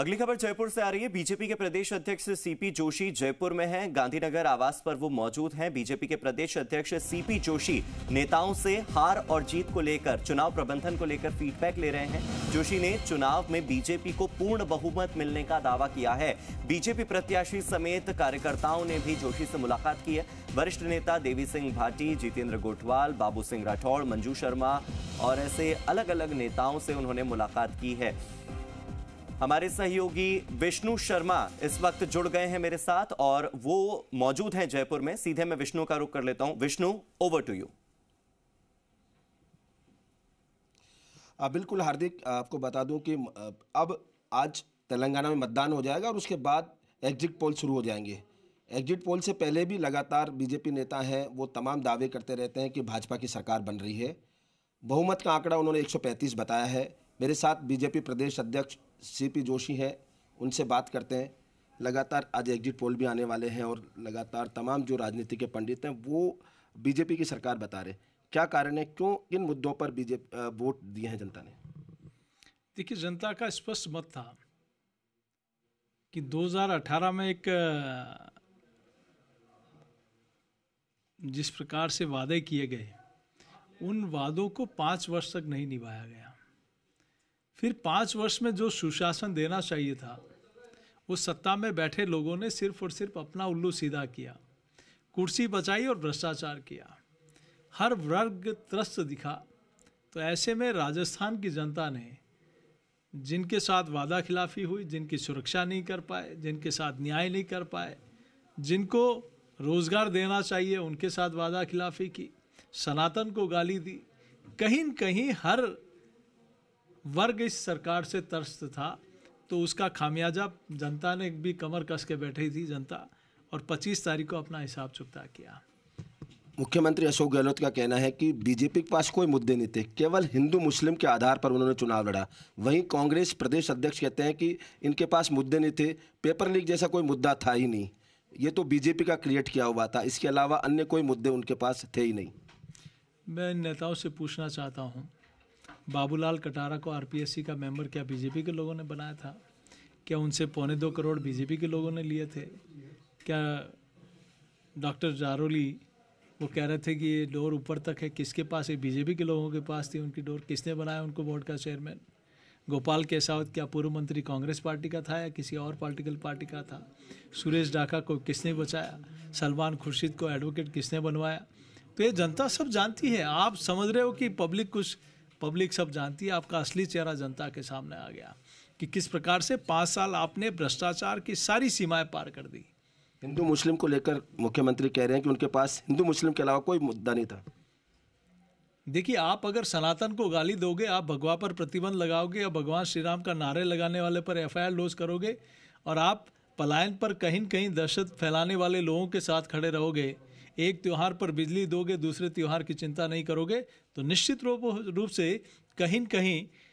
अगली खबर जयपुर से आ रही है बीजेपी के प्रदेश अध्यक्ष सीपी जोशी जयपुर में हैं गांधीनगर आवास पर वो मौजूद हैं बीजेपी के प्रदेश अध्यक्ष सीपी जोशी नेताओं से हार और जीत को लेकर चुनाव प्रबंधन को लेकर फीडबैक ले रहे हैं जोशी ने चुनाव में बीजेपी को पूर्ण बहुमत मिलने का दावा किया है बीजेपी प्रत्याशी समेत कार्यकर्ताओं ने भी जोशी से मुलाकात की है वरिष्ठ नेता देवी सिंह भाटी जितेंद्र गोठवाल बाबू सिंह राठौड़ मंजू शर्मा और ऐसे अलग अलग नेताओं से उन्होंने मुलाकात की है हमारे सहयोगी विष्णु शर्मा इस वक्त जुड़ गए हैं मेरे साथ और वो मौजूद हैं जयपुर में सीधे मैं विष्णु का रुख कर लेता हूं विष्णु ओवर टू यू बिल्कुल हार्दिक आपको बता दूं कि अब आज तेलंगाना में मतदान हो जाएगा और उसके बाद एग्जिट पोल शुरू हो जाएंगे एग्जिट पोल से पहले भी लगातार बीजेपी नेता हैं वो तमाम दावे करते रहते हैं कि भाजपा की सरकार बन रही है बहुमत का आंकड़ा उन्होंने 135 बताया है मेरे साथ बीजेपी प्रदेश अध्यक्ष सीपी जोशी हैं उनसे बात करते हैं लगातार आज एग्जिट पोल भी आने वाले हैं और लगातार तमाम जो राजनीति के पंडित हैं वो बीजेपी की सरकार बता रहे क्या कारण है क्यों किन मुद्दों पर बीजेपी वोट दिए हैं जनता ने देखिए जनता का स्पष्ट मत था कि 2018 में एक जिस प्रकार से वादे किए गए उन वादों को पाँच वर्ष तक नहीं निभाया गया फिर पाँच वर्ष में जो सुशासन देना चाहिए था वो सत्ता में बैठे लोगों ने सिर्फ और सिर्फ अपना उल्लू सीधा किया कुर्सी बचाई और भ्रष्टाचार किया हर वर्ग त्रस्त दिखा तो ऐसे में राजस्थान की जनता ने जिनके साथ वादा खिलाफी हुई जिनकी सुरक्षा नहीं कर पाए जिनके साथ न्याय नहीं कर पाए जिनको रोज़गार देना चाहिए उनके साथ वादा खिलाफी की सनातन को गाली दी कहीं न कहीं हर वर्ग इस सरकार से तरस्त था तो उसका खामियाजा जनता ने भी कमर कस के बैठी थी जनता और 25 तारीख को अपना हिसाब चुकता किया मुख्यमंत्री अशोक गहलोत का कहना है कि बीजेपी के पास कोई मुद्दे नहीं थे केवल हिंदू मुस्लिम के आधार पर उन्होंने चुनाव लड़ा वहीं कांग्रेस प्रदेश अध्यक्ष कहते हैं कि इनके पास मुद्दे नहीं थे पेपर लीक जैसा कोई मुद्दा था ही नहीं ये तो बीजेपी का क्रिएट किया हुआ था इसके अलावा अन्य कोई मुद्दे उनके पास थे ही नहीं मैं इन नेताओं से पूछना चाहता हूँ बाबूलाल कटारा को आरपीएससी का मेंबर क्या बीजेपी के लोगों ने बनाया था क्या उनसे पौने दो करोड़ बीजेपी के लोगों ने लिए थे क्या डॉक्टर जारोली वो कह रहे थे कि ये डोर ऊपर तक है किसके पास है बीजेपी के लोगों के पास थी उनकी डोर किसने बनाया उनको बोर्ड का चेयरमैन गोपाल केसावत क्या पूर्व मंत्री कांग्रेस पार्टी का था या किसी और पॉलिटिकल पार्टी का था सुरेश डाका को किसने बचाया सलमान खुर्शीद को एडवोकेट किसने बनवाया तो ये जनता सब जानती है आप समझ रहे हो कि पब्लिक कुछ पब्लिक सब जानती है आपका असली चेहरा जनता के सामने आ गया कि किस प्रकार से पाँच साल आपने भ्रष्टाचार की सारी सीमाएं पार कर दी हिंदू मुस्लिम को लेकर मुख्यमंत्री कह रहे हैं कि उनके पास हिंदू मुस्लिम के अलावा कोई मुद्दा नहीं था देखिए आप अगर सनातन को गाली दोगे आप भगवा पर प्रतिबंध लगाओगे या भगवान श्री राम का नारे लगाने वाले पर एफ आई करोगे और आप पलायन पर कहीं कहीं दहशत फैलाने वाले लोगों के साथ खड़े रहोगे एक त्यौहार पर बिजली दोगे दूसरे त्यौहार की चिंता नहीं करोगे तो निश्चित रूप से कहीं कहीं